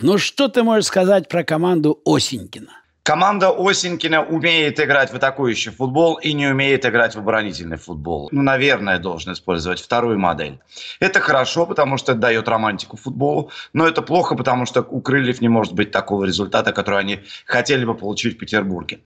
Ну что ты можешь сказать про команду Осенькина? Команда Осенькина умеет играть в атакующий футбол и не умеет играть в оборонительный футбол. Ну, наверное, должен использовать вторую модель. Это хорошо, потому что это дает романтику футболу, но это плохо, потому что у Крыльев не может быть такого результата, который они хотели бы получить в Петербурге.